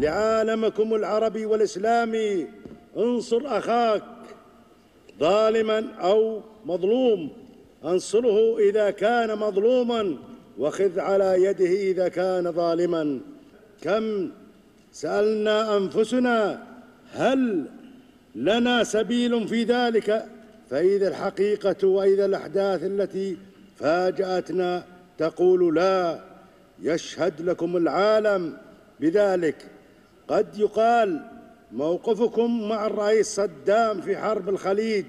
لعالمكم العربي والإسلامي انصر أخاك ظالما أو مظلوم انصره إذا كان مظلوما وخذ على يده إذا كان ظالما كم سألنا أنفسنا هل لنا سبيل في ذلك فإذا الحقيقة وإذا الأحداث التي فاجأتنا تقول لا يشهد لكم العالم بذلك قد يقال موقفكم مع الرئيس صدام في حرب الخليج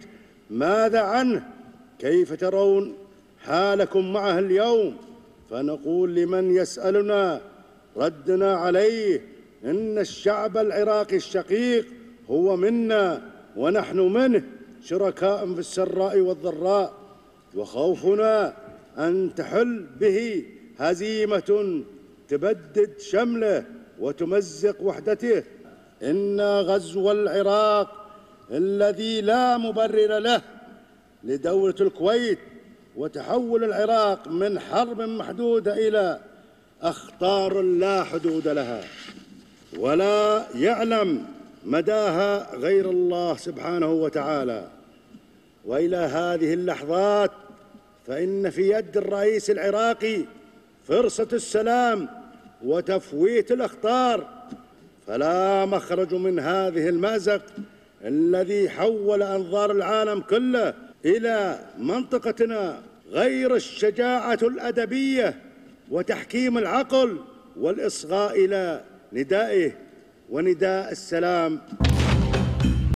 ماذا عنه كيف ترون حالكم معه اليوم فنقول لمن يسالنا ردنا عليه ان الشعب العراقي الشقيق هو منا ونحن منه شركاء في السراء والضراء وخوفنا ان تحل به هزيمه تبدد شمله وتمزق وحدته إن غزو العراق الذي لا مبرر له لدولة الكويت وتحول العراق من حرب محدودة إلى أخطار لا حدود لها ولا يعلم مداها غير الله سبحانه وتعالى والى هذه اللحظات فان في يد الرئيس العراقي فرصه السلام وتفويت الاخطار فلا مخرج من هذه المازق الذي حول انظار العالم كله الى منطقتنا غير الشجاعه الادبيه وتحكيم العقل والاصغاء الى ندائه ونداء السلام